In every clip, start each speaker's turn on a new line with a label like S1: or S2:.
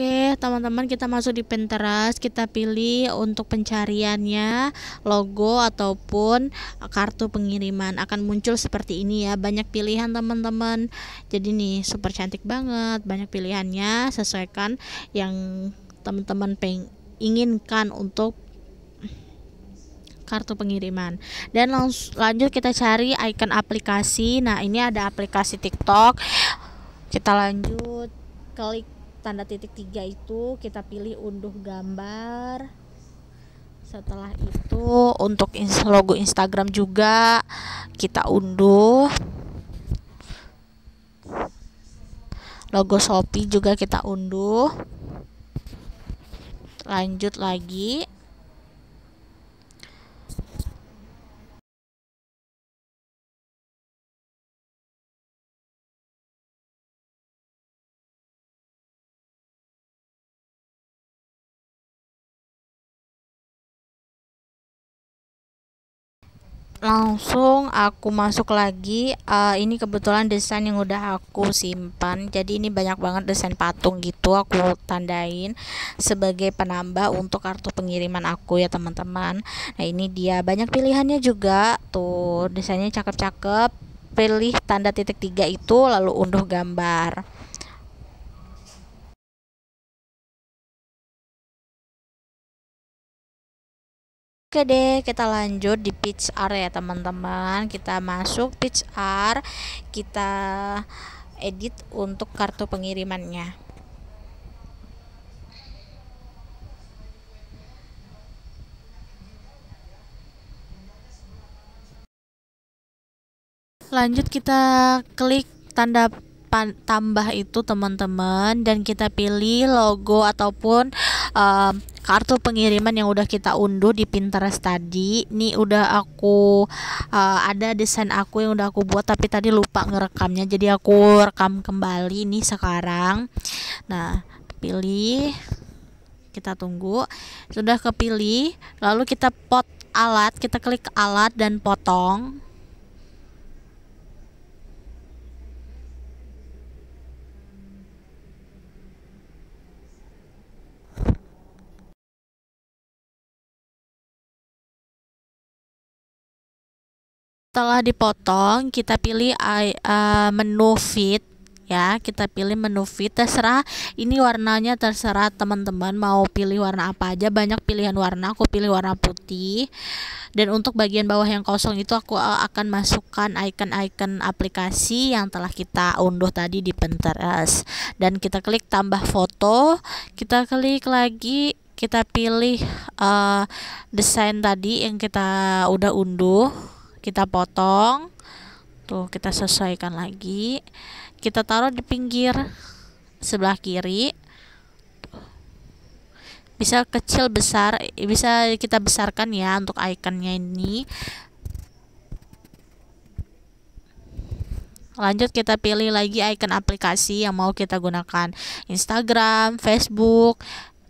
S1: Oke, teman-teman kita masuk di Pinterest, kita pilih untuk pencariannya logo ataupun kartu pengiriman akan muncul seperti ini ya. Banyak pilihan teman-teman. Jadi nih super cantik banget, banyak pilihannya, sesuaikan yang teman-teman inginkan untuk kartu pengiriman dan langsung lanjut kita cari icon aplikasi nah ini ada aplikasi TikTok kita lanjut klik tanda titik tiga itu kita pilih unduh gambar setelah itu untuk logo Instagram juga kita unduh logo Shopee juga kita unduh lanjut lagi langsung aku masuk lagi uh, ini kebetulan desain yang udah aku simpan jadi ini banyak banget desain patung gitu aku tandain sebagai penambah untuk kartu pengiriman aku ya teman-teman nah ini dia banyak pilihannya juga tuh desainnya cakep-cakep pilih tanda titik tiga itu lalu unduh gambar Oke deh, kita lanjut di pitch R ya teman-teman. Kita masuk pitch R, kita edit untuk kartu pengirimannya. Lanjut kita klik tanda tambah itu teman-teman dan kita pilih logo ataupun um, kartu pengiriman yang udah kita unduh di Pinterest tadi. Ini udah aku uh, ada desain aku yang udah aku buat tapi tadi lupa ngerekamnya. Jadi aku rekam kembali ini sekarang. Nah, pilih kita tunggu. Sudah kepilih, lalu kita pot alat, kita klik alat dan potong. setelah dipotong kita pilih uh, menu fit ya kita pilih menu fit terserah ini warnanya terserah teman-teman mau pilih warna apa aja banyak pilihan warna aku pilih warna putih dan untuk bagian bawah yang kosong itu aku eh, akan masukkan icon-icon aplikasi yang telah kita unduh tadi di Pinterest dan kita klik tambah foto kita klik lagi kita pilih uh, desain tadi yang kita udah unduh kita potong tuh kita sesuaikan lagi kita taruh di pinggir sebelah kiri bisa kecil besar bisa kita besarkan ya untuk ikonnya ini lanjut kita pilih lagi icon aplikasi yang mau kita gunakan Instagram, Facebook,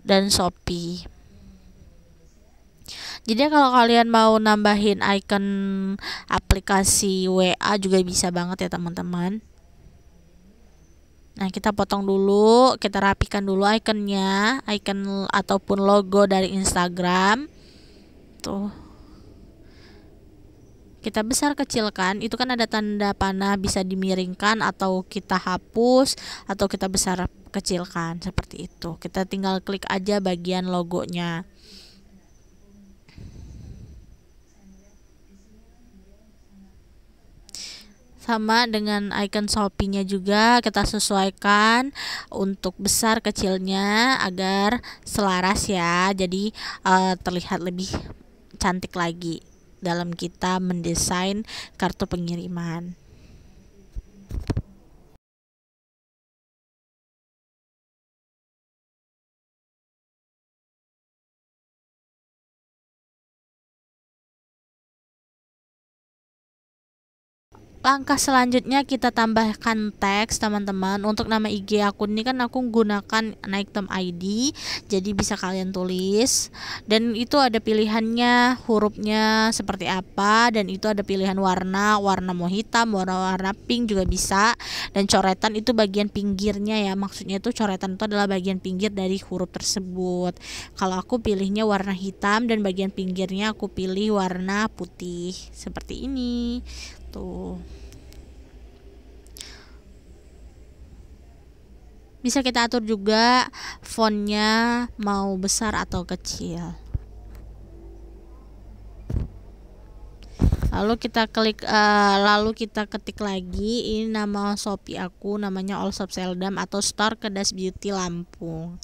S1: dan Shopee jadi kalau kalian mau nambahin icon aplikasi WA juga bisa banget ya teman-teman nah kita potong dulu kita rapikan dulu ikonnya icon ataupun logo dari Instagram tuh kita besar kecilkan itu kan ada tanda panah bisa dimiringkan atau kita hapus atau kita besar kecilkan seperti itu kita tinggal klik aja bagian logonya sama dengan icon Shopee-nya juga kita sesuaikan untuk besar kecilnya agar selaras ya jadi uh, terlihat lebih cantik lagi dalam kita mendesain kartu pengiriman langkah selanjutnya kita tambahkan teks teman-teman untuk nama IG aku ini kan aku gunakan item ID jadi bisa kalian tulis dan itu ada pilihannya hurufnya seperti apa dan itu ada pilihan warna warna mau hitam warna-warna pink juga bisa dan coretan itu bagian pinggirnya ya maksudnya itu coretan itu adalah bagian pinggir dari huruf tersebut kalau aku pilihnya warna hitam dan bagian pinggirnya aku pilih warna putih seperti ini tuh bisa kita atur juga fontnya mau besar atau kecil lalu kita klik uh, lalu kita ketik lagi ini nama Shopee aku namanya All Shop Seldam atau Store Kedas Beauty Lampung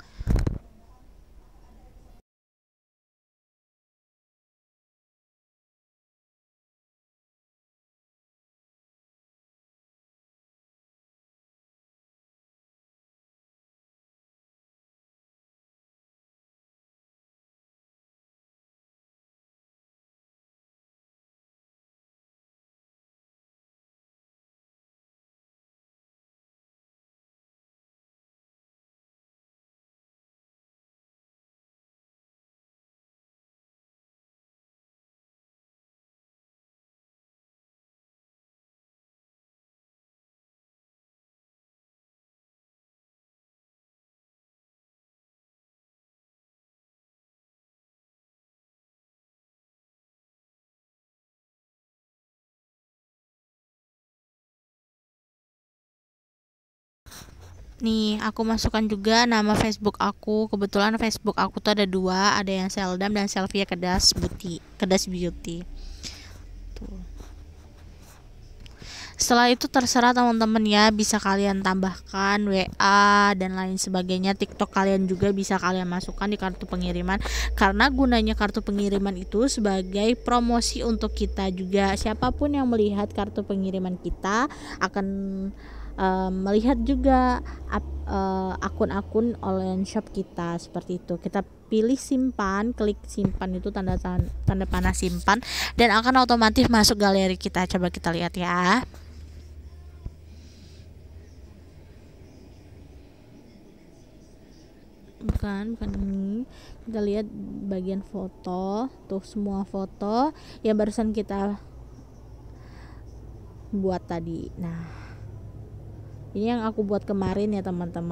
S1: Nih, aku masukkan juga nama Facebook aku. Kebetulan Facebook aku tuh ada dua, ada yang Seldam dan Selvia Kedas Beauty. Kedas Beauty. Setelah itu terserah teman-teman ya, bisa kalian tambahkan WA dan lain sebagainya. TikTok kalian juga bisa kalian masukkan di kartu pengiriman karena gunanya kartu pengiriman itu sebagai promosi untuk kita juga. Siapapun yang melihat kartu pengiriman kita akan um, melihat juga eh, akun-akun uh, online shop kita seperti itu. Kita pilih simpan, klik simpan itu tanda tanda panah simpan dan akan otomatis masuk galeri kita. Coba kita lihat ya. bukan bukan ini kita lihat bagian foto tuh semua foto yang barusan kita buat tadi nah ini yang aku buat kemarin ya teman-teman